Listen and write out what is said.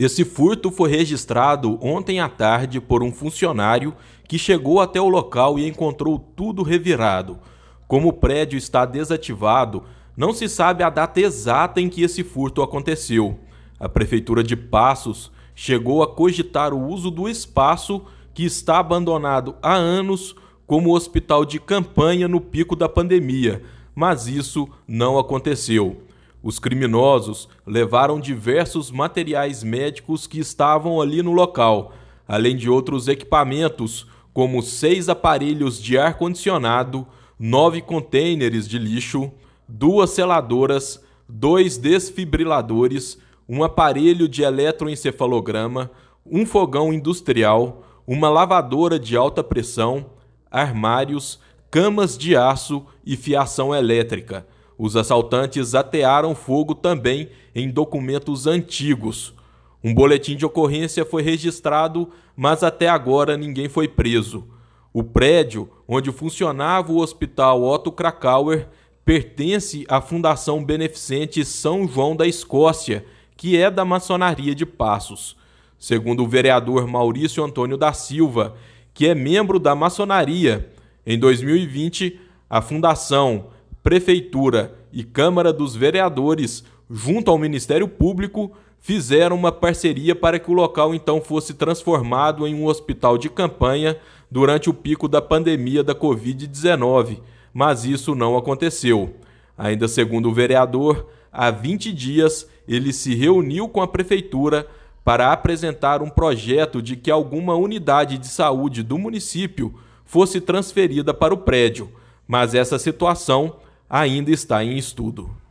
Esse furto foi registrado ontem à tarde por um funcionário que chegou até o local e encontrou tudo revirado. Como o prédio está desativado, não se sabe a data exata em que esse furto aconteceu. A Prefeitura de Passos chegou a cogitar o uso do espaço que está abandonado há anos como hospital de campanha no pico da pandemia, mas isso não aconteceu. Os criminosos levaram diversos materiais médicos que estavam ali no local, além de outros equipamentos, como seis aparelhos de ar-condicionado, nove contêineres de lixo, duas seladoras, dois desfibriladores, um aparelho de eletroencefalograma, um fogão industrial, uma lavadora de alta pressão, armários, camas de aço e fiação elétrica os assaltantes atearam fogo também em documentos antigos. Um boletim de ocorrência foi registrado, mas até agora ninguém foi preso. O prédio onde funcionava o Hospital Otto Krakauer pertence à Fundação Beneficente São João da Escócia, que é da maçonaria de Passos. Segundo o vereador Maurício Antônio da Silva, que é membro da maçonaria, em 2020 a fundação Prefeitura e Câmara dos Vereadores, junto ao Ministério Público, fizeram uma parceria para que o local então fosse transformado em um hospital de campanha durante o pico da pandemia da Covid-19, mas isso não aconteceu. Ainda segundo o vereador, há 20 dias ele se reuniu com a prefeitura para apresentar um projeto de que alguma unidade de saúde do município fosse transferida para o prédio, mas essa situação ainda está em estudo.